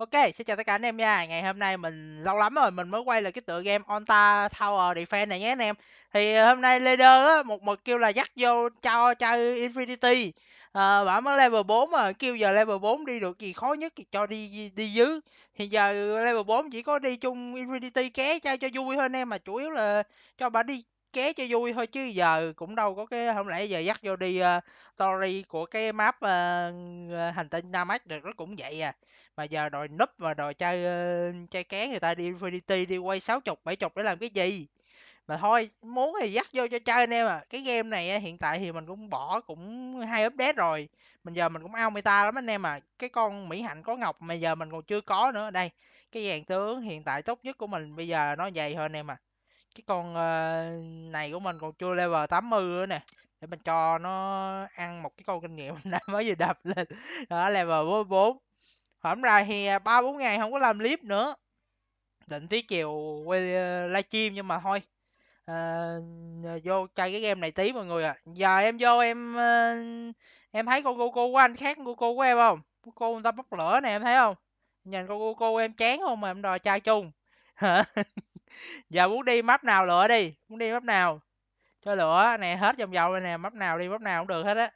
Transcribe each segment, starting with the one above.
Ok, xin chào tất cả anh em nha. Ngày hôm nay mình lâu lắm rồi mình mới quay lại cái tựa game Onta Tower Defense này nhé anh em. Thì ờ, hôm nay leader á, một mực kêu là dắt vô cho chơi Infinity. À, bảo mới level 4 mà kêu giờ level 4 đi được gì khó nhất thì cho đi đi dưới. Thì giờ level 4 chỉ có đi chung Infinity ké cho cho vui thôi anh em mà chủ yếu là cho bà đi ké cho vui thôi chứ giờ cũng đâu có cái không lẽ giờ dắt vô đi uh, story của cái map uh, hành tinh Namek được nó cũng vậy à mà giờ đòi núp và đòi chơi uh, chơi ké người ta đi Infinity đi quay sáu chục bảy chục để làm cái gì mà thôi muốn thì dắt vô cho chơi anh em à cái game này hiện tại thì mình cũng bỏ cũng hai update rồi mình giờ mình cũng ao meta lắm anh em à cái con mỹ hạnh có ngọc mà giờ mình còn chưa có nữa đây cái dàn tướng hiện tại tốt nhất của mình bây giờ nó dày hơn em à cái con ờ, này của mình còn chưa level 80 nữa nè để mình cho nó ăn một cái con kinh nghiệm hôm mới vừa đập lên đó level 44 hôm nay thì à, ba bốn ngày không có làm clip nữa định tí chiều quay ờ, livestream nhưng mà thôi à, vô chơi cái game này tí mọi người ạ à. giờ em vô em em thấy con Goku của anh khác con Goku của em không Goku người ta bốc lửa nè em thấy không nhìn con Goku em chán không mà em đòi chơi chung hả giờ muốn đi map nào lựa đi muốn đi map nào cho lựa nè hết vòng vòng này nè map nào đi map nào cũng được hết á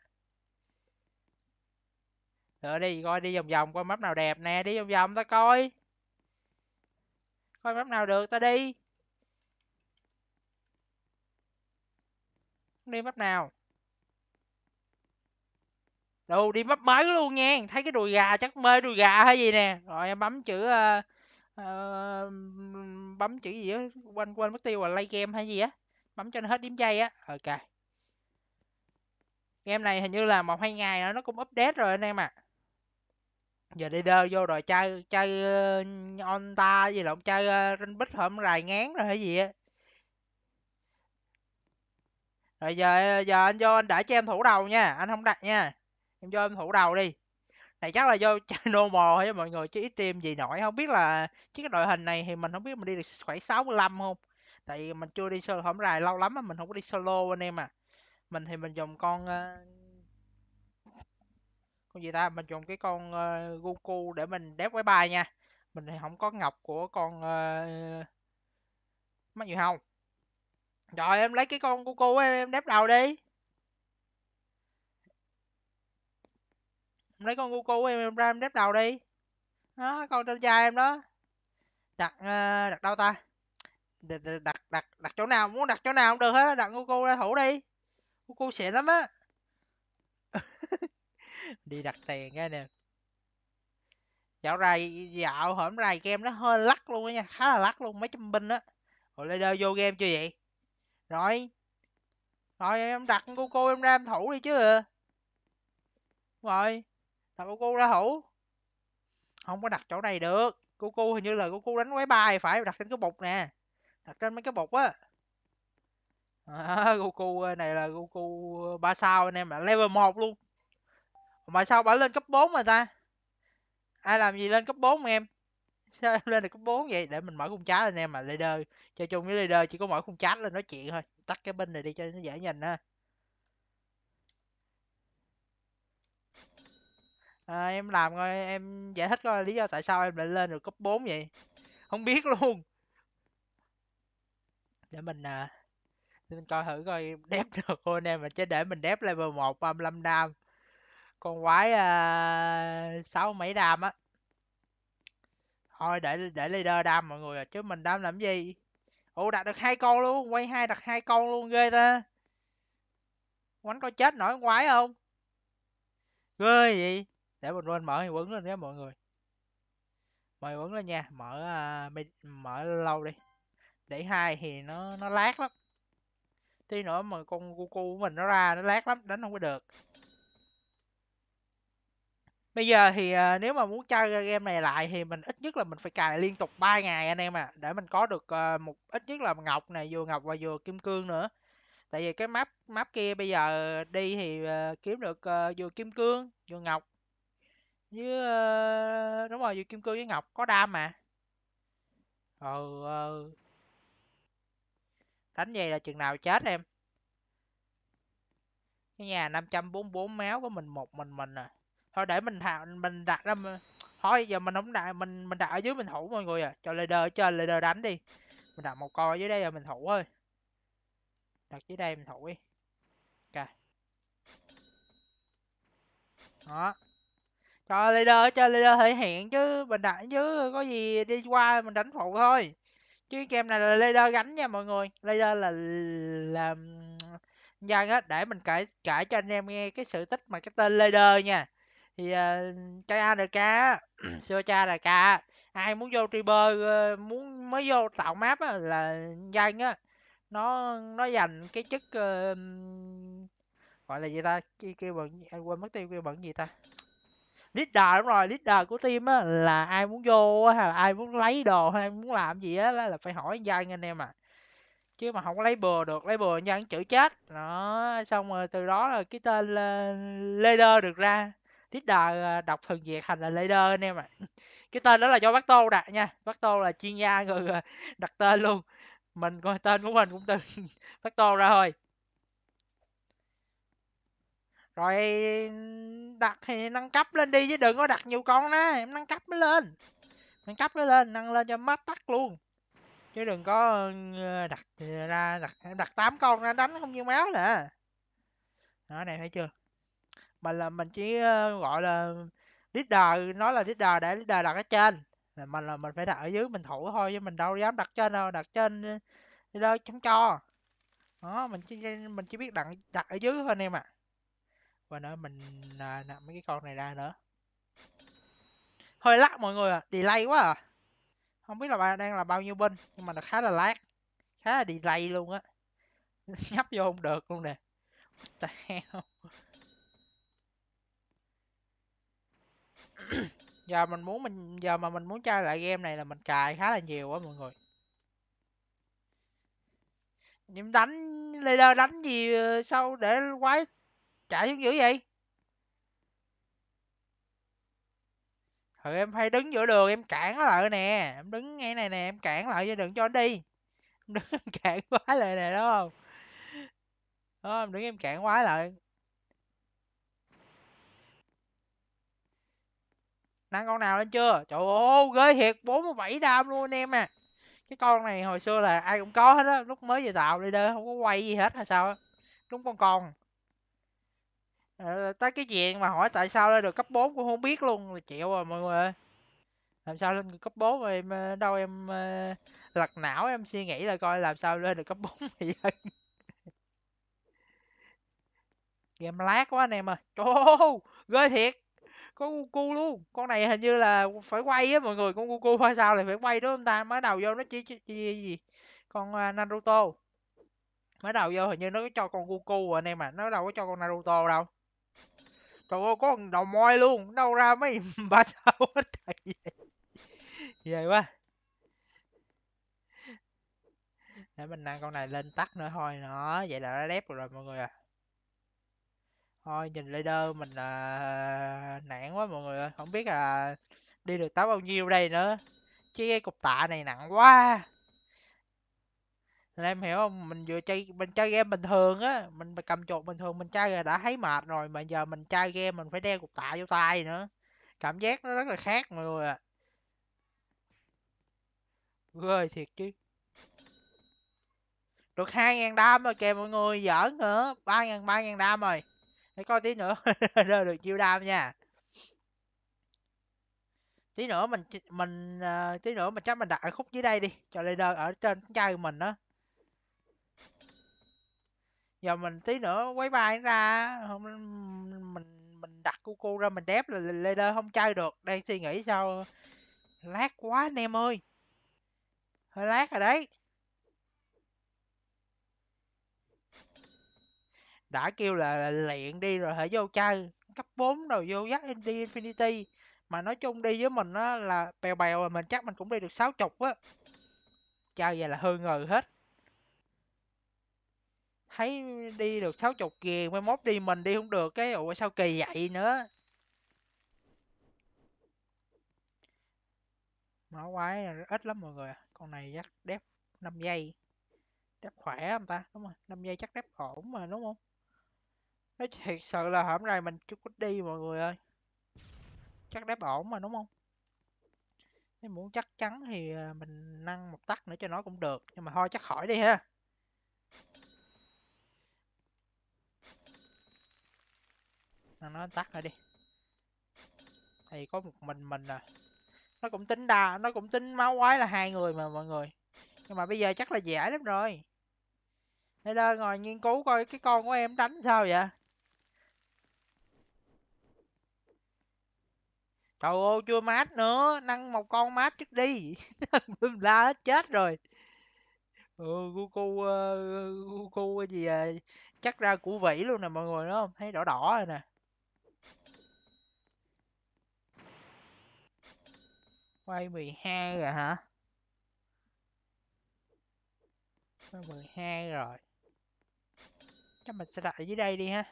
lựa đi coi đi vòng vòng coi map nào đẹp nè đi vòng vòng ta coi coi map nào được ta đi đi map nào đâu đi map mới luôn nha thấy cái đùi gà chắc mê đùi gà hay gì nè rồi em bấm chữ uh, ờ, bấm chữ gì á quên quên mất tiêu là play game hay gì á bấm cho nó hết điểm dây á ok game này hình như là một hai ngày nữa nó cũng update rồi anh em ạ à. giờ đi đơ vô rồi chơi chơi uh, on ta gì là chơi uh, bích hôm rài ngán rồi hay gì á rồi giờ ờ, giờ anh vô anh đã cho em thủ đầu nha anh không đặt nha em cho em thủ đầu đi này chắc là do chơi normal hay mọi người chứ ít tìm gì nổi không biết là chứ cái đội hình này thì mình không biết mình đi được khoảng 65 không tại vì mình chưa đi solo không dài lâu lắm mà mình không có đi solo anh em à mình thì mình dùng con ờ, con gì ta mình dùng cái con uh, Goku để mình đép quái bài nha mình thì không có ngọc của con uh, ờ, mắt gì không rồi em lấy cái con Goku em, em đép đầu đi lấy con Goku em em ra em đép đầu đi đó con trên da em đó đặt ờ, đặt đâu ta đặt đặt đặt, chỗ nào muốn đặt chỗ nào cũng được hết đặt Goku ra thủ đi Goku sẽ lắm á đi đặt tiền nghe nè dạo ra dạo hổm rày game nó hơi lắc luôn á nha khá là lắc luôn mấy trăm binh á hồi leader vô game chưa vậy rồi rồi em đặt Goku em ra em thủ đi chứ rồi Thằng cô cô ra hủ Không có đặt chỗ này được. cô cô hình như là cô cô đánh quái bài phải đặt trên cái bục nè. Đặt trên mấy cái bục á. À, cô cô này là cô cô ba sao anh em là level 1 luôn. Mà sao bả lên cấp 4 mà ta? Ai làm gì lên cấp 4 em? Sao em lên được cấp 4 vậy? Để mình mở khung chat anh em mà leader. Chơi chung với leader chỉ có mở khung chat lên nói chuyện thôi. Tắt cái bên này đi cho nó dễ nhìn ha. à, em làm coi em giải thích coi lý do tại sao em lại lên được cấp 4 vậy không biết luôn để mình à, để mình coi thử coi đép được không anh em mà chứ để mình đép level một 1 mươi đam con quái à, 6 mấy đam á thôi để để leader đam mọi người à, chứ mình đam làm gì ồ đặt được hai con luôn quay hai đặt hai con luôn ghê ta quánh có chết nổi quái không ghê vậy để mình quên mở hiệu ứng lên nhé mọi người mở hiệu ứng lên nha mở uh, mở lâu đi để hai thì nó nó lát lắm tuy nữa mà con cu cu của mình nó ra nó lát lắm đánh không có được bây giờ thì uh, nếu mà muốn chơi game này lại thì mình ít nhất là mình phải cài liên tục 3 ngày anh em à để mình có được uh, một ít nhất là ngọc này vừa ngọc và vừa kim cương nữa tại vì cái map map kia bây giờ đi thì uh, kiếm được uh, vừa kim cương vừa ngọc với uh, ờ, đúng rồi vừa kim cương với ngọc có đam mà ừ ừ đánh vậy là chừng nào chết em cái nhà 544 máu của mình một mình mình à thôi để mình thả mình đặt ra thôi giờ mình không đặt mình mình đặt ở dưới mình thủ mọi người à cho leader ở trên leader đánh đi mình đặt một coi dưới đây rồi mình thủ thôi đặt dưới đây mình thủ đi ok đó cho leader cho leader thể hiện chứ mình đánh chứ có gì đi qua mình đánh phụ thôi chứ game này là leader gánh nha mọi người leader là là nhân á để mình kể kể cho anh em nghe cái sự tích mà cái tên leader nha thì uh, cha đờ ca xưa cha là ca ai muốn vô triber ờ, muốn mới vô tạo map á, là danh á nó nó dành cái chức uh, gọi là gì ta kêu bận anh quên mất tiêu kêu bận gì ta leader đúng rồi leader của team á là ai muốn vô hay là ai muốn lấy đồ hay ai muốn làm gì á là phải hỏi dai anh em à chứ mà không có lấy bừa được lấy bừa nhân chữ chết nó xong rồi từ đó là cái tên là leader được ra leader à, đọc thường việt thành là leader anh em ạ à. cái tên đó là do bác tô đặt nha bác tô là chuyên gia người đặt tên luôn mình coi tên của mình cũng từ bác tô ra thôi rồi đặt thì nâng cấp lên đi chứ đừng có đặt nhiều con đó em nâng cấp mới lên nâng cấp mới lên nâng lên cho mát tắt luôn chứ đừng có ờ, đặt ờ, ra đặt đặt tám con ra đánh không như máu nè đó này thấy chưa mình là mình chỉ ờ, gọi là leader nói là leader để leader đặt ở trên là mình là mình phải đặt ở dưới mình thủ thôi chứ mình đâu dám đặt trên đâu đặt trên đi đâu không cho đó mình chỉ mình chỉ biết đặt đặt ở dưới thôi anh em ạ à và nữa mình à, mấy cái con này ra nữa hơi lắc mọi người à delay quá à không biết là bạn đang là bao nhiêu bên nhưng mà nó khá là lag khá là delay luôn á nhấp vô không được luôn nè What the hell? giờ mình muốn mình giờ mà mình muốn chơi lại game này là mình cài khá là nhiều quá mọi người nhưng đánh leader đánh gì ờ, sau để quái chạy xuống dữ vậy ừ em hay đứng giữa đường em cản nó lại nè em đứng ngay này nè em cản lại cho đừng cho anh đi em đứng em cản quá lại nè đúng không đó em đứng em cản quá lại nắng con nào lên chưa trời ơi ghê thiệt 47 đam luôn anh em à cái con này hồi xưa là ai cũng có hết á lúc mới về tạo đi đây không có quay gì hết là sao á đúng con con Ờ, tới cái chuyện mà hỏi tại sao lên được cấp 4 cũng không biết luôn là chịu rồi mọi người làm sao lên được cấp 4 rồi em ờ, đâu em ờ, lật não em suy nghĩ là coi làm sao lên được cấp 4 vậy game lát quá anh em ơi trời ghê thiệt có Goku luôn con này hình như là phải quay á mọi người con Goku phải sao lại phải quay đó ông ta mới đầu vô nó chỉ, chỉ, chỉ gì con ờ, Naruto mới đầu vô hình như nó có cho con Goku rồi anh em mà nó đâu có cho con Naruto đâu Trời ơi có đầu moi luôn Đâu ra mấy bà sao hết thầy vậy Về quá Để mình nâng con này lên tắt nữa thôi Nó vậy là nó đép rồi, mọi người à Thôi nhìn leader mình là nản quá mọi người Không biết là đi được tới bao nhiêu đây nữa Chứ cái cục tạ này nặng quá là em hiểu không mình vừa chơi mình chơi game bình thường á mình cầm chuột bình thường mình chơi rồi đã thấy mệt rồi mà giờ mình chơi game mình phải đeo cục tạ vô tay nữa cảm giác nó rất là khác mọi người ạ à. ơi thiệt chứ được hai ngàn đam rồi kìa mọi người giỡn nữa ba ngàn ba ngàn đam rồi để coi tí nữa đưa được chiêu đam nha tí nữa mình mình ờ, tí nữa mình chắc mình đặt ở khúc dưới đây đi cho leader ở trên chai mình đó giờ mình tí nữa quay bài ra không mình mình đặt cu cu ra mình đép là leader không chơi được đang suy nghĩ sao lát quá anh em ơi hơi lát rồi đấy đã kêu là luyện đi rồi hãy vô chơi cấp 4 rồi vô dắt đi infinity mà nói chung đi với mình á là bèo bèo mà mình chắc mình cũng đi được sáu chục á chơi vậy là hư ngờ hết thấy đi được 60 kìa mới mốt đi mình đi không được cái ủa sao kỳ vậy nữa mở quái ít lắm mọi người con này chắc đép 5 giây đép khỏe không ta đúng không 5 giây chắc đép ổn mà đúng không nói thiệt sự là hôm nay mình chút có đi mọi người ơi chắc đép ổn mà đúng không nếu muốn chắc chắn thì à, mình nâng một tắc nữa cho nó cũng được nhưng mà thôi chắc khỏi đi ha nó tắt rồi đi thì có một mình mình à nó cũng tính đa nó cũng tính máu quái là hai người mà mọi người nhưng mà bây giờ chắc là dễ lắm rồi Hãy lên ngồi nghiên cứu coi cái con của em đánh sao vậy Trời ô chưa mát nữa Nâng một con mát trước đi La hết chết rồi Ừ cu uh, Goku ờ, gì à Chắc ra củ vĩ luôn nè mọi người đúng không Thấy đỏ đỏ rồi nè quay 12 rồi hả quay 12 rồi chắc mình sẽ đặt ở dưới đây đi ha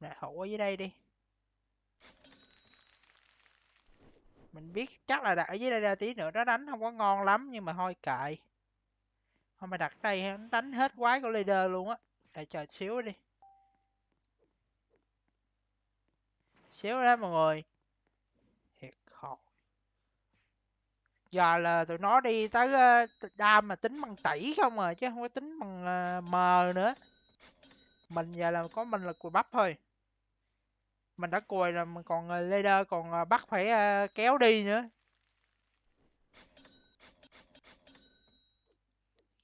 đặt hậu ở dưới đây đi mình biết chắc là đặt ở dưới đây ra tí nữa nó đánh không có ngon lắm nhưng mà thôi kệ thôi mà đặt đây nó đánh hết quái của leader luôn á để chờ xíu đi xíu đó mọi người giờ là tụi nó đi tới ờ, đam mà tính bằng tỷ không à chứ không có tính bằng mờ nữa mình giờ là có mình là cùi bắp thôi mình đã cùi là mình còn ờ, leader còn ờ, bắt phải kéo đi nữa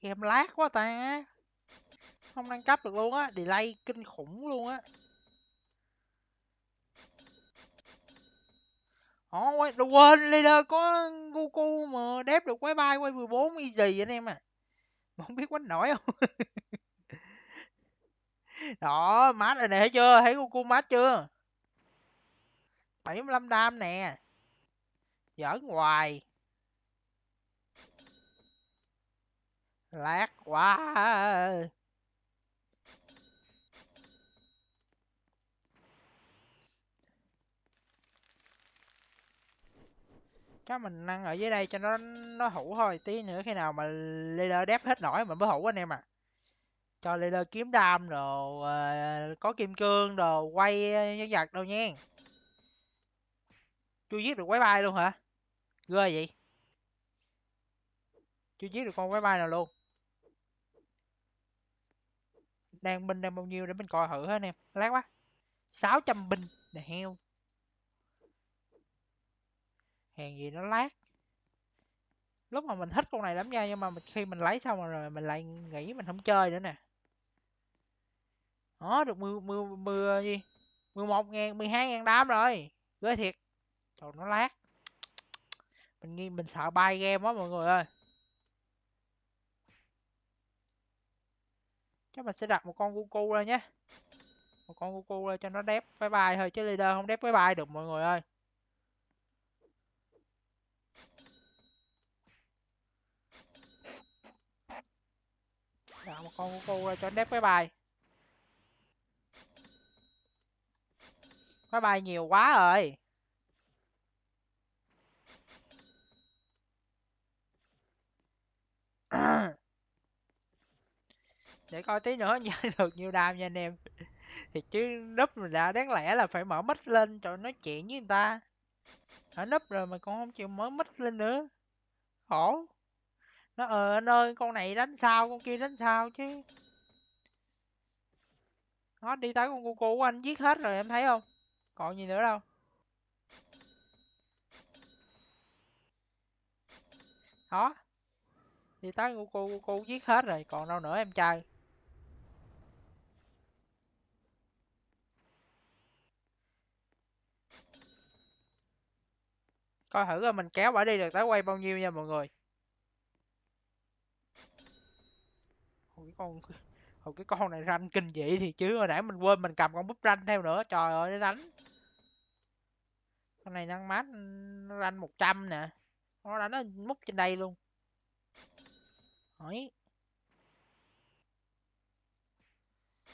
em lát quá ta không nâng cấp được luôn á delay kinh khủng luôn á Đó, quay, quên leader có Goku mà đép được quái bay quay 14 easy anh em à. Mà không biết quánh nổi không? Đó, mát rồi nè, thấy chưa? Thấy Goku mát chưa? 75 dam nè. Giỡn hoài. Lát quá. chắc mình nâng ở dưới đây cho nó nó hủ thôi tí nữa khi nào mà leader đép hết nổi mình mới hủ anh em à cho leader kiếm đam đồ uh, có kim cương đồ quay nhân vật đâu nha chưa giết được quái bay luôn hả ghê vậy chưa giết được con quái bay nào luôn đang binh đang bao nhiêu để mình coi thử hết anh em lát quá 600 binh là heo hèn gì nó lát lúc mà mình thích con này lắm nha nhưng mà khi mình lấy xong rồi mình lại nghĩ mình không chơi nữa nè đó được mười mười mười gì mười một ngàn mười hai ngàn đám rồi ghê thiệt trời nó lát mình nghi mình sợ bay game quá mọi người ơi chắc mình sẽ đặt một con cu ra nhé một con cu ra cho nó đép cái bài thôi chứ leader không đép cái bài được mọi người ơi con cô cho đép cái bài cái bài nhiều quá rồi để coi tí nữa nhận được nhiêu đam nha anh em thì chứ núp mình đã đáng lẽ là phải mở mic lên cho nói chuyện với người ta ở núp rồi mà con không chịu mở mic lên nữa khổ nó ờ anh ơi con này đánh sao con kia đánh sao chứ nó đi tới con cu cu của anh giết hết rồi em thấy không còn gì nữa đâu đó đi tới cu cu cu cu giết hết rồi còn đâu nữa em trai coi thử rồi mình kéo bả đi được tới quay bao nhiêu nha mọi người con Hồi cái con này ranh kinh dị thì chứ hồi nãy mình quên mình cầm con búp ranh theo nữa trời ơi để đánh con này năng mát nó ranh 100 nè nó đánh nó múc trên đây luôn hỏi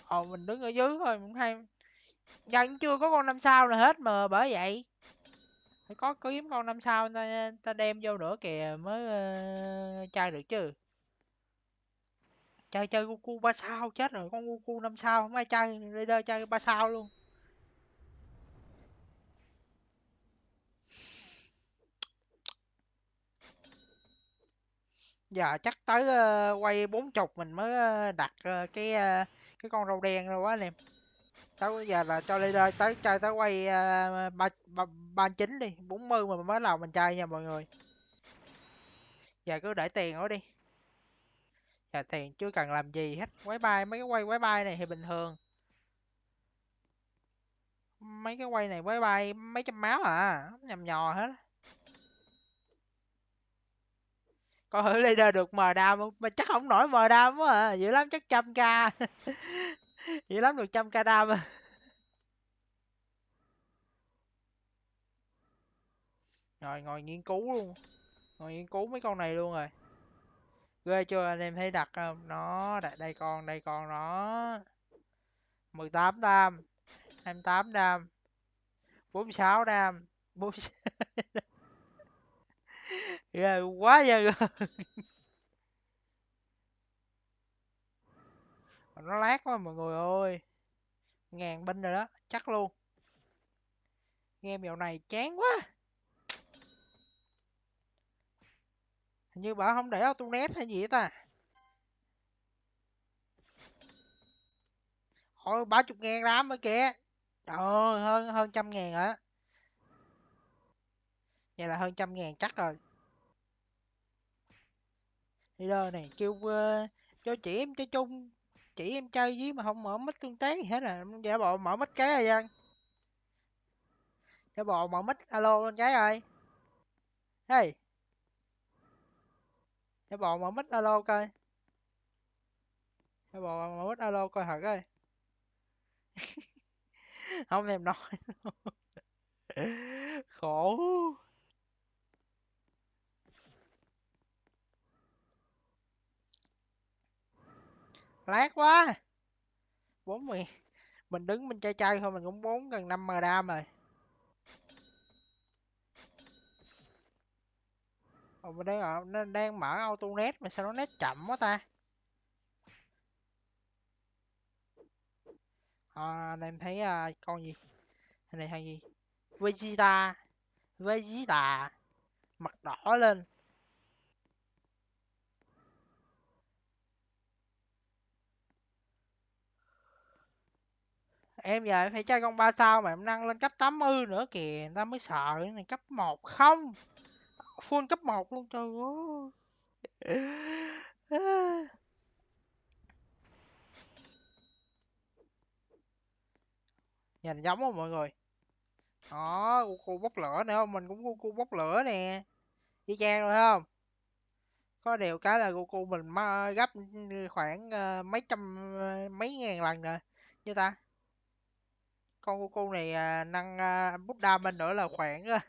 còn ờ, mình đứng ở dưới thôi cũng hay vẫn chưa có con năm sao nào hết mà bởi vậy phải có kiếm con năm sao ta, ta đem vô nữa kìa mới uh, chơi được chứ chơi chơi Goku ba sao chết rồi con Goku năm sao không ai chơi Raider chơi ba sao luôn dạ chắc tới uh, quay bốn chục mình mới uh, đặt uh, cái uh, cái con râu đen rồi quá anh em tới giờ là cho leader tới chơi tới quay ba ba chín đi 40 mà mới làm mình chơi nha mọi người giờ cứ để tiền ở đi Trả tiền chưa cần làm gì hết. Quái bay mấy cái quay quái bay này thì bình thường. Mấy cái quay này quái bay mấy trăm máu à, nhầm nhò hết. Coi thử leader được mờ đam không? Mà chắc không nổi mờ đam quá à, dữ lắm chắc trăm k. dữ lắm được trăm k đam à. Rồi ngồi nghiên cứu luôn Ngồi nghiên cứu mấy con này luôn rồi ghê chưa anh em thấy đặt không nó đây, đây con đây con nó 18 đam 28 đam 46 đam 46 đam. ghê quá ghê nó lát quá mọi người ơi ngàn binh rồi đó chắc luôn game dạo này chán quá như bảo không để autonet hay gì ta thôi ba chục ngàn lắm mới kìa Trời hơn hơn trăm ngàn hả Vậy là hơn trăm ngàn chắc rồi Đi đâu này kêu uh, cho chị em chơi chung Chị em chơi với mà không mở mic tương tác gì hết à Giả dạ bộ mở mic cái rồi dân Giả dạ bộ mở mic alo lên cái rồi Hey Hãy bộ mở mất alo coi Hãy bộ mở mất alo coi thật coi Không em nói Khổ Lát quá bốn mươi Mình đứng mình chơi chơi thôi mình cũng bốn gần năm mờ đam rồi Ồ, mình đang ở, nó đang mở auto AutoNet mà sao nó nét chậm quá ta? À, em thấy uh, con gì? Cái này thằng gì? Vegeta. Vegeta. Mặt đỏ lên. em giờ em phải chơi con ba sao mà em nâng lên cấp 80 nữa kìa người ta mới sợ này cấp một không full cấp 1 luôn trời ơi nhìn giống không mọi người đó cô bốc lửa nữa không mình cũng cô bốc lửa nè đi chang rồi không có điều cái là Goku mình gấp khoảng ờ, mấy trăm mấy ngàn lần rồi như ta con Goku này à, năng à, bút Buddha mình nữa là khoảng à,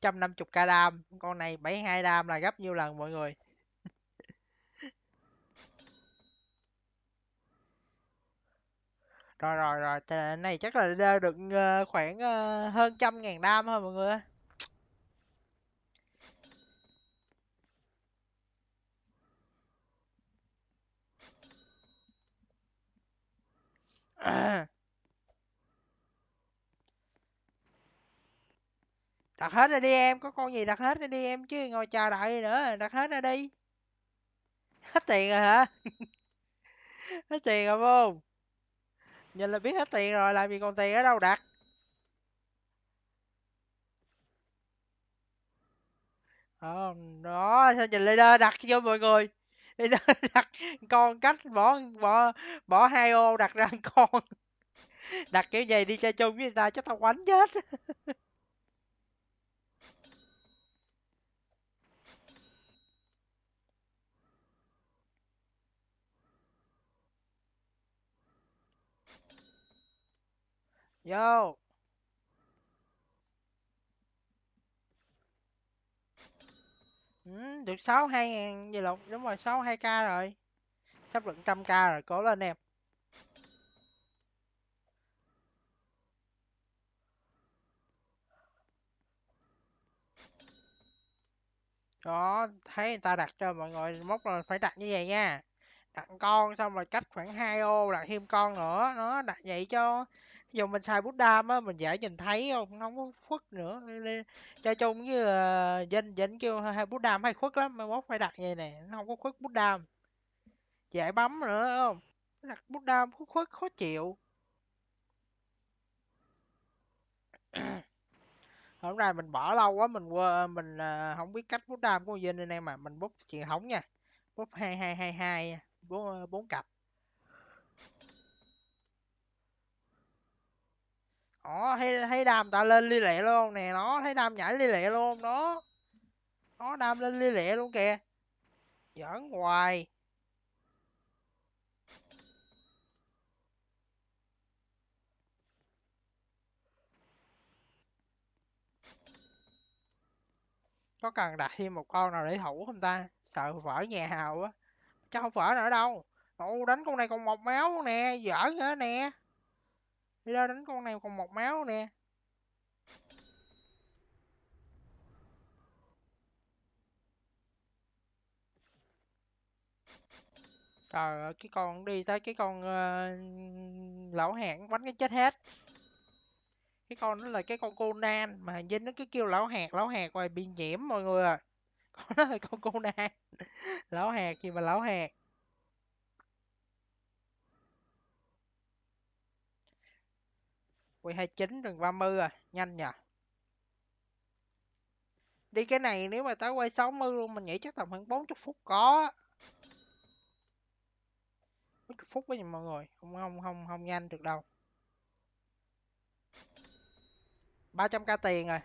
150k đam con này 72 đam là gấp nhiêu lần mọi người rồi rồi rồi cái này chắc là được ờ, khoảng ờ, hơn trăm ngàn đam thôi mọi người à. đặt hết ra đi em có con gì đặt hết ra đi em chứ ngồi chờ đợi nữa đặt hết ra đi hết tiền rồi hả hết tiền rồi không nhìn là biết hết tiền rồi làm gì còn tiền ở đâu đặt đó, đó sao nhìn leader đặt cho mọi người leader đặt con cách bỏ bỏ bỏ hai ô đặt ra con đặt kiểu gì đi chơi chung với người ta chắc tao quánh chết Vô ừ, Được 62 ngàn gì là đúng rồi 62k rồi Sắp được 100k rồi Cố lên em Đó, thấy người ta đặt cho mọi người móc là phải đặt như vậy nha. Đặt con xong rồi cách khoảng 2 ô đặt thêm con nữa, nó đặt vậy cho giờ mình xài bút đam á mình dễ nhìn thấy không không có khuất nữa cho chung với uh, ờ, danh danh kêu hai bút đam hay khuất lắm mai mốt phải đặt vậy nè nó không có khuất bút đam dễ bấm nữa không đặt bút đam khuất khuất khó chịu hôm nay mình bỏ lâu quá mình quên mình ờ, không biết cách bút đam của dinh anh em mà mình bút chuyện hỏng nha bút hai hai hai hai bốn ờ, bốn cặp Đó, thấy, thấy đam ta lên ly lẹ luôn nè, nó thấy đam nhảy ly lẹ luôn đó. Nó đam lên ly lẹ luôn kìa. Giỡn hoài. Có cần đặt thêm một con nào để thủ không ta? Sợ vỡ nhà hào quá Chắc không vỡ nữa đâu. Ồ, đánh con này còn một máu nè, giỡn nữa nè lên đánh con này còn một máu nè trời ơi cái con đi tới cái con uh, lão hạn bánh cái chết hết cái con đó là cái con Conan mà hình nó cứ kêu lão hạt lão hạt rồi bị nhiễm mọi người à con đó là con Conan lão hạt gì mà lão hạt Quỳ 29 rừng 30 à, nhanh nhỉ. Đi cái này nếu mà tao quay 60 luôn mình nhảy chắc tầm khoảng 40 phút có. 40 phút với nha mọi người, không không không không nhanh được đâu. 300k tiền rồi.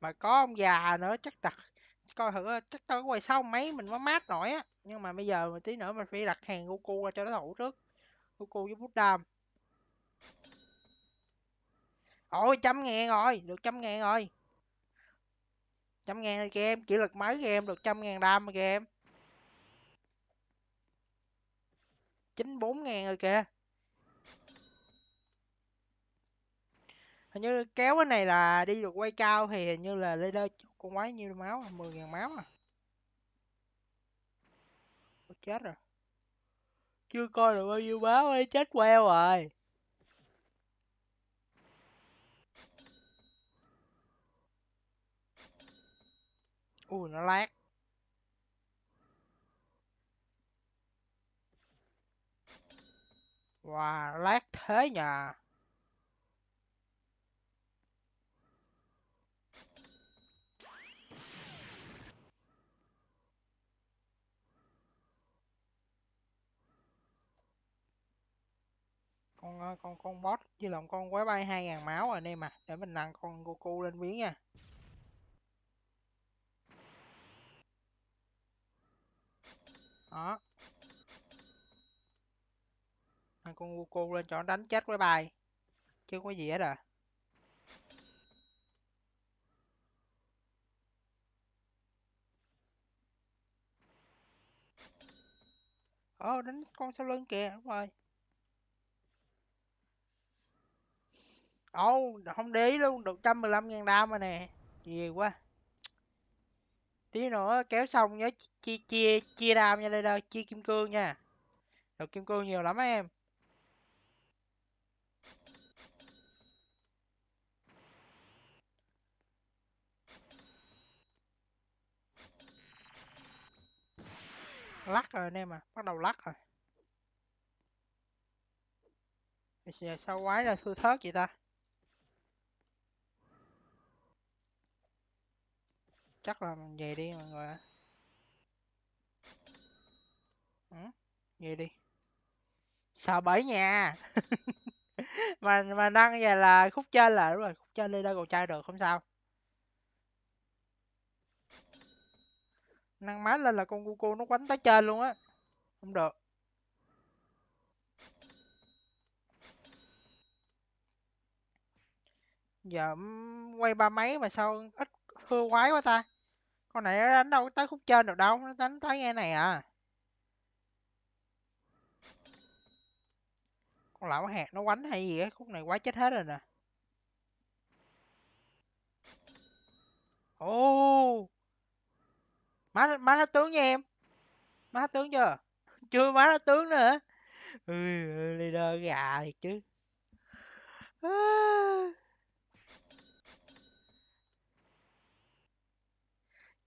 Mà có ông già nữa chắc đặt coi thử chắc tao quay sau mấy mình mới mát nổi á nhưng mà bây giờ mà tí nữa mình phải đặt hàng Goku ra cho nó thủ trước Goku với bút đam ôi trăm ngàn rồi được trăm ngàn rồi trăm ngàn rồi kìa em chỉ lực mấy kìa em được trăm ngàn đam rồi kìa em chín bốn ngàn rồi kìa hình như kéo cái này là đi được quay cao thì hình như là leader con quái nhiêu máu à? mười ngàn máu à chết rồi chưa coi được bao nhiêu máu chết queo rồi ui nó lag Wow, lag thế nhờ con con con boss với lòng con quái bay hai ngàn máu rồi anh em à để mình nặng con Goku lên biến nha đó thằng con Goku lên cho nó đánh chết cái bài chứ có gì hết à Ồ, ờ, đánh con sau lưng kìa, đúng rồi. Ồ, không để ý luôn, được trăm mười lăm ngàn đam rồi nè. Nhiều quá tí nữa kéo xong nhớ chia chia chia đam nha đây đâu chia kim cương nha được kim cương nhiều lắm em lắc rồi anh em à bắt đầu lắc rồi sao quái là thưa thớt vậy ta chắc là mình về đi mọi người ạ ừ, về đi sợ bẫy nhà mà mà đăng về là khúc chơi là đúng rồi khúc chơi đi ra còn chơi được không sao năng máy lên là con cu nó quánh tới trên luôn á không được giờ quay ba máy mà sao ít hư quái quá ta con này nó đánh đâu tới khúc trên được đâu nó đánh tới ngay này à con lão hạt nó quánh hay gì á khúc này quá chết hết rồi nè ô má má nó tướng nha em má hết tướng chưa chưa má nó tướng nữa ừ leader gà thiệt chứ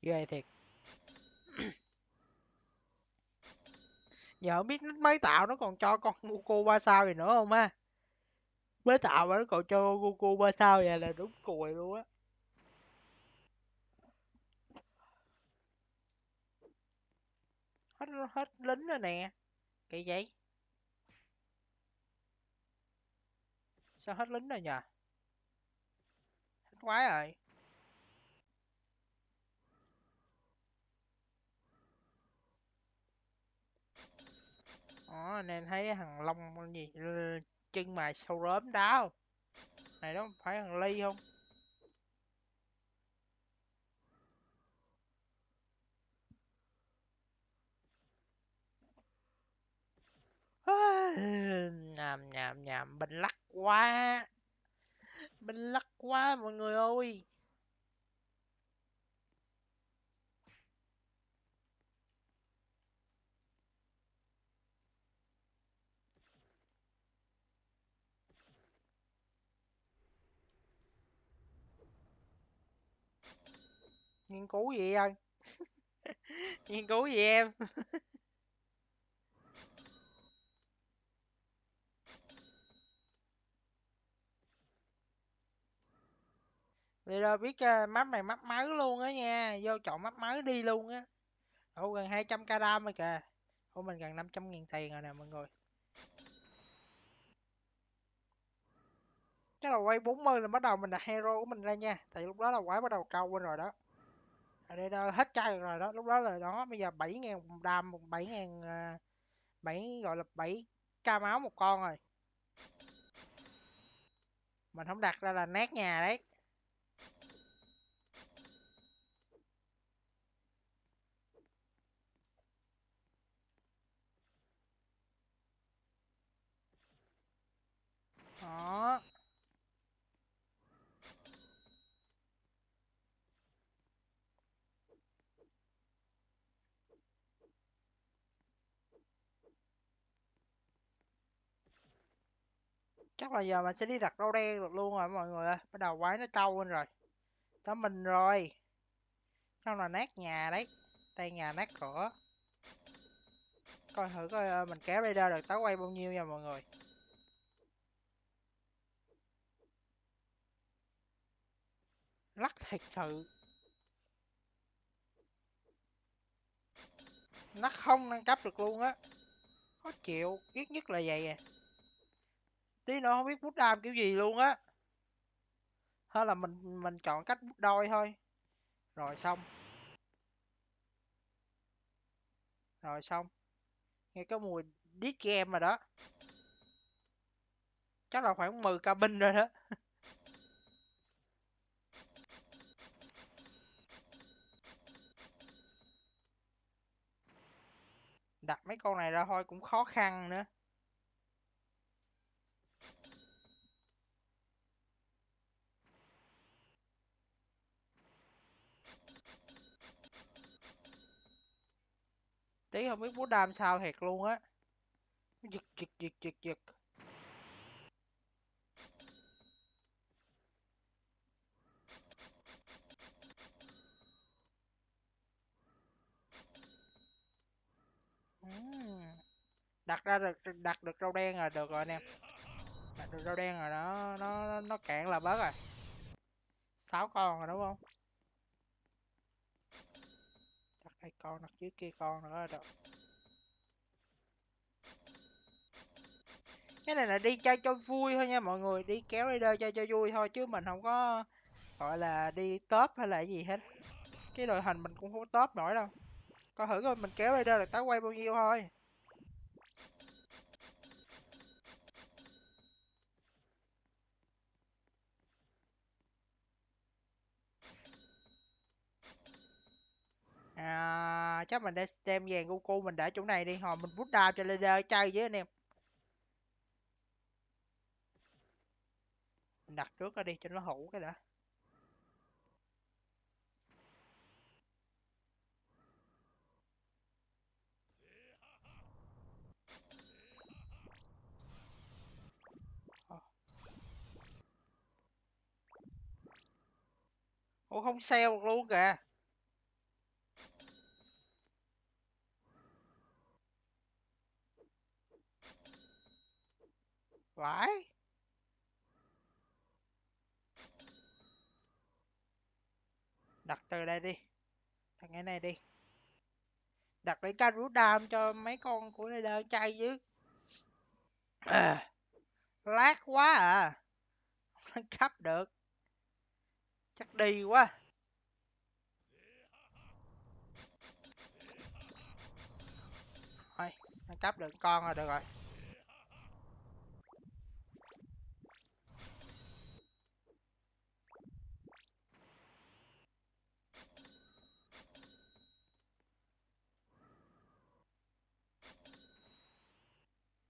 ghê thiệt giờ không biết mới tạo nó còn cho con Goku ba sao gì nữa không á mới tạo mà nó còn cho Goku ba sao vậy là đúng cùi luôn á hết hết lính rồi nè cái vậy sao hết lính rồi nhờ hết quái rồi đó anh em thấy thằng long gì chân ừ, mày sâu rớm đau, này đó phải thằng ly không nhàm nhàm nhàm bình lắc quá bình lắc quá mọi người ơi nghiên cứu gì anh nghiên cứu gì em Leader biết uh, map này map mới luôn á nha Vô chọn map mới đi luôn á Ủa gần 200k đam rồi kìa Ủa mình gần 500 nghìn tiền rồi nè mọi người Chắc là quay 40 là bắt đầu mình là hero của mình ra nha Tại lúc đó là quái bắt đầu câu lên rồi đó Raider hết chai rồi đó lúc đó là đó bây giờ 7 ngàn đam 7 ngàn 7 à, gọi là 7 ca máu một con rồi mình không đặt ra là nát nhà đấy đó chắc là giờ mình sẽ đi đặt rau đen được luôn rồi mọi người ơi bắt đầu quái nó trâu lên rồi tới mình rồi xong là nát nhà đấy tay nhà nát cửa coi thử coi ờ, mình kéo đây được táo quay bao nhiêu nha mọi người lắc thật sự nó không nâng cấp được luôn á khó chịu ít nhất là vậy à tí nữa không biết bút đam kiểu gì luôn á hay là mình mình chọn cách bút đôi thôi rồi xong rồi xong nghe cái mùi đít game rồi đó chắc là khoảng 10 cabin rồi đó đặt mấy con này ra thôi cũng khó khăn nữa tí không biết bố đam sao thiệt luôn á giật giật giật giật giật đặt ra được đặt được rau đen rồi được rồi anh em đặt được rau đen rồi nó nó nó cạn là bớt rồi sáu con rồi đúng không hai con đặt dưới kia con nữa rồi cái này là đi chơi cho vui thôi nha mọi người đi kéo leader chơi cho vui thôi chứ mình không có gọi là đi top hay là gì hết cái đội hình mình cũng không top nổi đâu coi thử coi mình kéo leader được tới quay bao nhiêu thôi à, chắc mình đem xem vàng Goku mình để chỗ này đi hồi mình bút đao cho leader chơi với anh em mình đặt trước ra đi cho nó hữu cái đã Ủa không sale luôn kìa Right? Đặt từ đây đi. Thằng cái này đi. Đặt lấy Carus Dam cho mấy con của này đơn chay chứ. À. Lát quá à. Không cắp được. Chắc đi quá. Thôi, cắp được con rồi được rồi.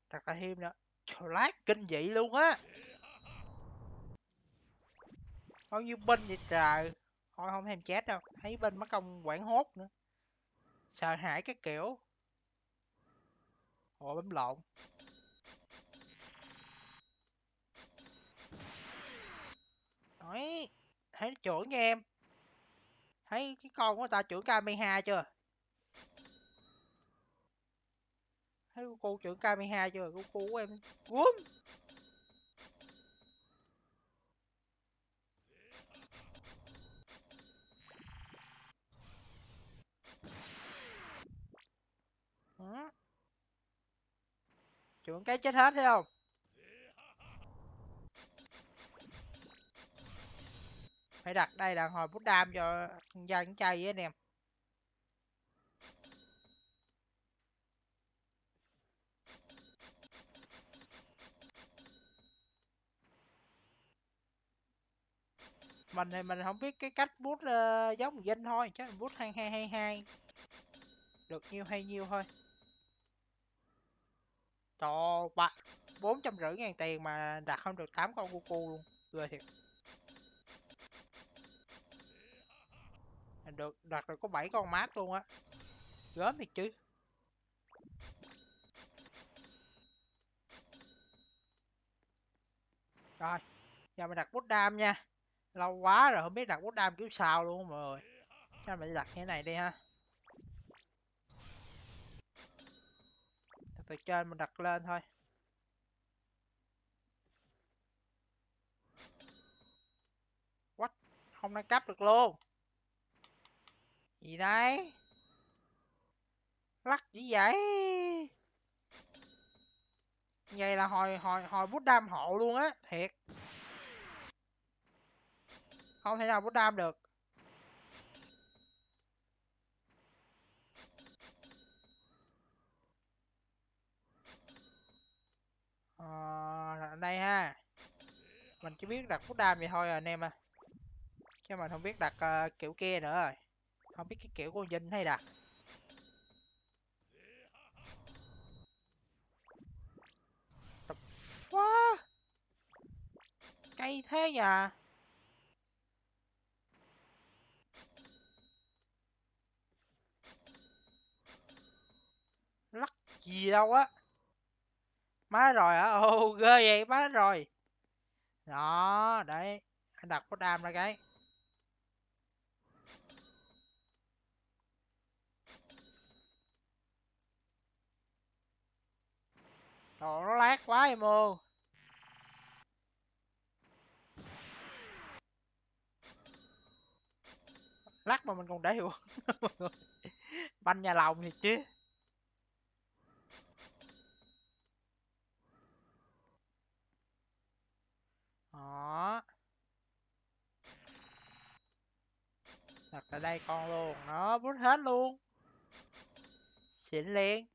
Thật là hiếm nữa Flash kinh dị luôn á Bao nhiêu binh vậy trời Thôi không thèm chết đâu Thấy binh mất công quản hốt nữa Sợ hãi cái kiểu Ồ bấm lộn Đấy Thấy nó chưởng nha em Thấy cái con của ta chưởng Kameha chưa thấy cô trưởng Kamiha chưa cô cứu em gốm trưởng cái chết hết thấy không phải đặt đây là hồi bút đam cho dân chơi với anh em mình thì mình không biết cái cách bút uh, giống một danh thôi chắc bút hai hai hai hai được nhiêu hay nhiêu thôi cho ba bốn trăm rưỡi ngàn tiền mà đạt không được tám con cu cu luôn rồi thiệt được đạt được có bảy con mát luôn á gớm thiệt chứ rồi giờ mình đặt bút đam nha lâu quá rồi không biết đặt bút đam kiểu sao luôn mọi người cho mình đặt thế này đi ha từ trên mình đặt lên thôi what không nâng cấp được luôn gì đấy lắc dữ vậy vậy là hồi hồi hồi bút đam hộ luôn á thiệt không thể nào bút đam được à, đây ha mình chỉ biết đặt bút đam vậy thôi rồi à, anh em à chứ mình không biết đặt uh, kiểu kia nữa rồi không biết cái kiểu của dinh hay đặt quá, cây thế nhờ gì đâu á má rồi á, ô ghê vậy má rồi đó đấy anh đặt bot đam ra cái đồ nó lát quá em ơi Lát mà mình còn để hiệu Banh nhà lòng thì chứ đó đặt ở đây con luôn nó bút hết luôn xịn liền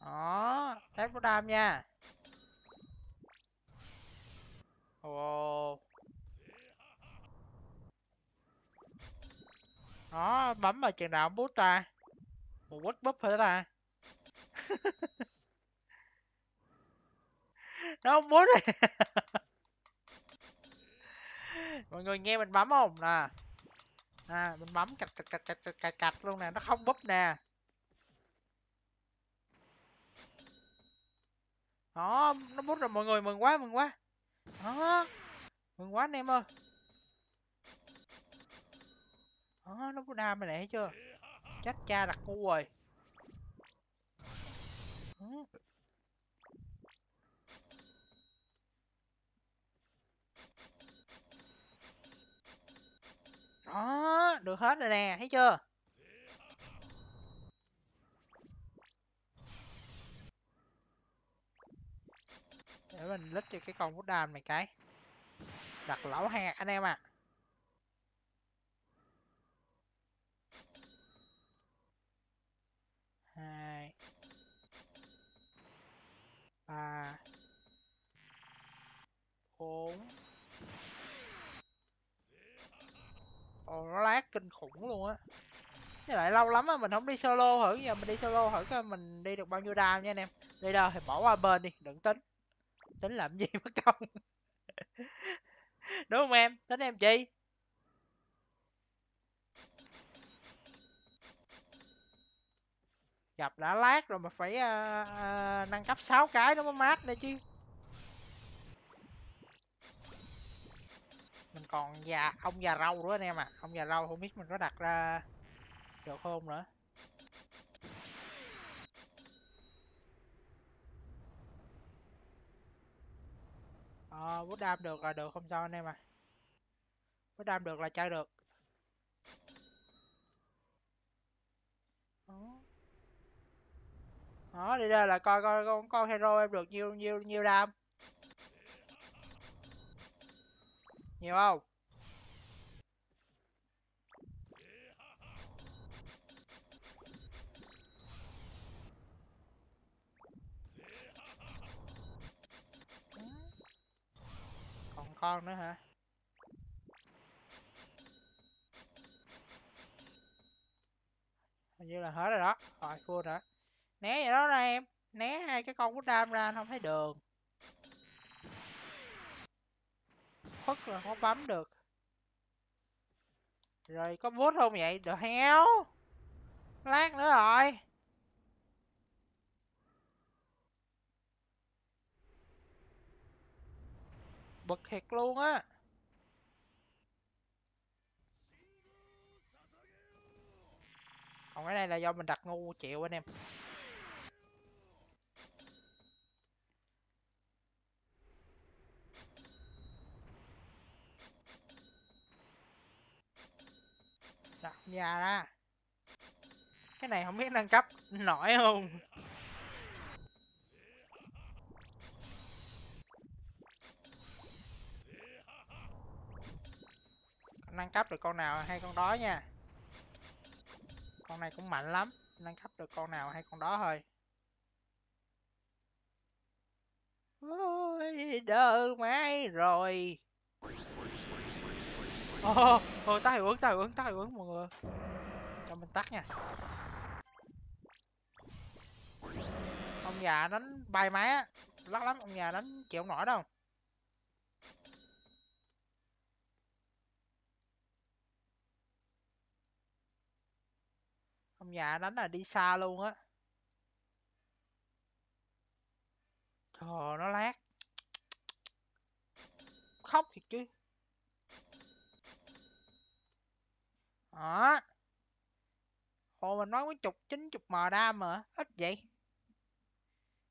đó test của đam nha wow đó bấm vào chừng nào bút ta một quất búp phải ta nó không muốn mọi người nghe mình bấm không nè à mình bấm cạch cạch cạch cạch cạch cạch luôn nè nó không búp nè đó nó bút rồi mọi người mừng quá mừng quá đó mừng quá anh em ơi đó nó có đam mày lẹ chưa Chắc cha đặt cu rồi Đó, được hết rồi nè, thấy chưa? Để mình lít cho cái con bút đàm này cái Đặt lẩu hạt anh em ạ à. hai ba bốn Ồ nó lát kinh khủng luôn á Với lại lâu lắm á mình không đi solo thử giờ mình đi solo thử coi mình đi được bao nhiêu đam nha anh em Leader thì bỏ qua bên đi đừng tính Tính làm gì mất công Đúng không em? Tính em chi? gặp đã lát rồi mà phải uh, uh, nâng cấp 6 cái nó mới mát nữa chứ mình còn già ông già râu nữa anh em à ông già râu không biết mình có đặt ra được không nữa ờ bút đam được là được không sao anh em à bút đam được là chơi được đó đi ra là coi coi con con hero em được nhiêu nhiêu nhiêu đam nhiều không còn con nữa hả hình như là hết rồi đó rồi cua cool rồi né vậy đó ra em né hai cái con của Dam ra không thấy đường khuất rồi không bấm được rồi có bút không vậy đồ heo, lát nữa rồi bực thiệt luôn á còn cái này là do mình đặt ngu chịu anh em Đó, già ra Cái này không biết nâng cấp nổi không Nâng cấp được con nào hay con đó nha Con này cũng mạnh lắm Nâng cấp được con nào hay con đó thôi Ôi, đợi mãi rồi Ồ, oh, oh, tác hiệu ứng, tác hiệu ứng, tác hiệu ứng mọi người Cho mình tắt nha Ông già đánh bay má Lắc lắm, ông già đánh chịu không nổi đâu Ông già đánh là đi xa luôn á Trời nó lát Khóc thiệt chứ đó hồi mình nói có chục chín chục mờ đam mà ít vậy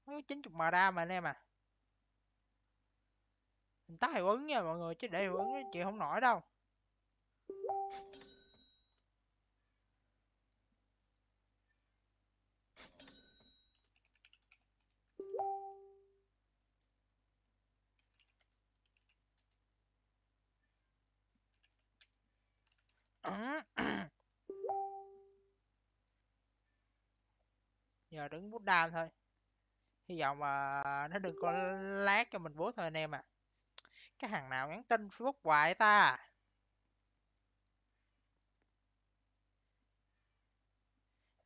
nói chín chục mờ đam mà anh em à mình tắt hiệu ứng nha mọi người chứ để hiệu ứng chị không nổi đâu giờ đứng bút đam thôi hy vọng mà nó đừng có lát cho mình bố thôi anh em à cái hàng nào nhắn tin facebook hoài ta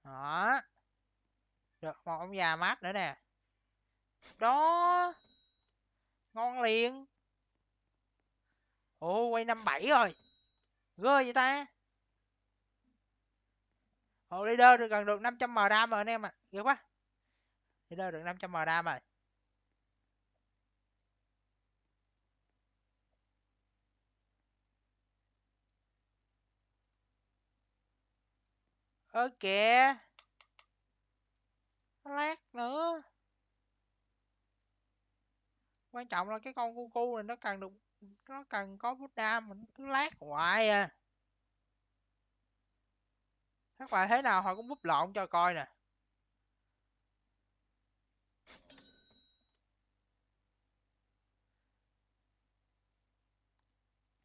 đó được một ông già mát nữa nè đó ngon liền ô quay năm bảy rồi gơ vậy ta Hồ leader được gần được 500 m đam rồi anh em ạ. À. Ghê quá. Leader được 500 m đam rồi. Ơ kìa. Lát nữa. Quan trọng là cái con cu cu này nó cần được nó cần có bút Buddha mình cứ lát hoài à các bạn thế nào họ cũng bút lộn cho coi nè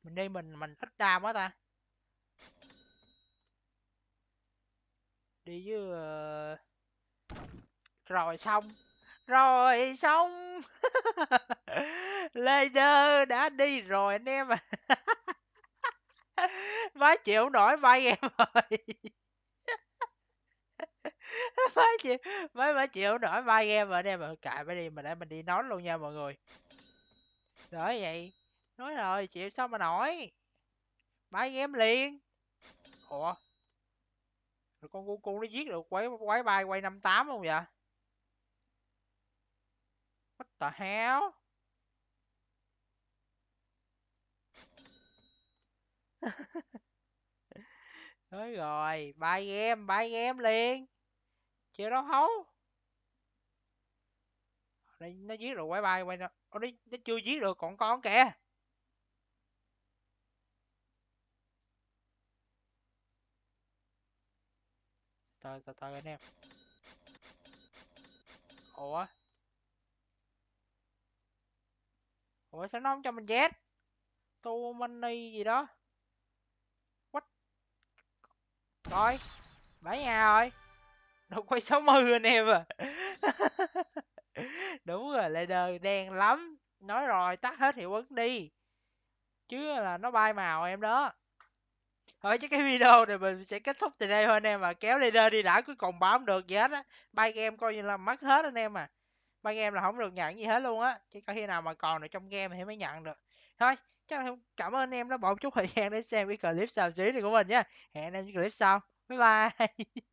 mình đi mình mình ít đam quá ta đi với ờ, rồi xong rồi xong Laser đã đi rồi anh em à má chịu nổi bay em ơi má chịu má má chịu nổi bay em rồi anh em ơi cài mới đi mà để mình đi nói luôn nha mọi người bởi vậy nói rồi chịu sao mà nổi bay em liền ủa rồi con cu cu nó giết được quái quái bay quay năm tám không vậy what the hell Nói rồi, bay game, bay game liền. Chịu đâu hấu. Đây, nó giết rồi quay bay quay nó. đi nó chưa giết được còn con kìa. Từ từ từ anh em. Ủa? Ủa sao nó không cho mình Z? Tu money gì đó. Rồi bảy nhà rồi đâu quay 60 anh em à Đúng rồi leader đen lắm Nói rồi tắt hết hiệu ứng đi Chứ là nó bay màu em đó Thôi chứ cái video này mình sẽ kết thúc từ đây thôi anh em à Kéo leader đi đã cuối cùng bám được gì hết á Bay game coi như là mất hết anh em à Bay game là không được nhận gì hết luôn á Chỉ có khi nào mà còn được trong game thì mới nhận được Thôi Chắc là cảm ơn em đã bỏ một chút thời gian để xem cái clip xào xí này của mình nhé. Hẹn em những clip sau. Bye bye.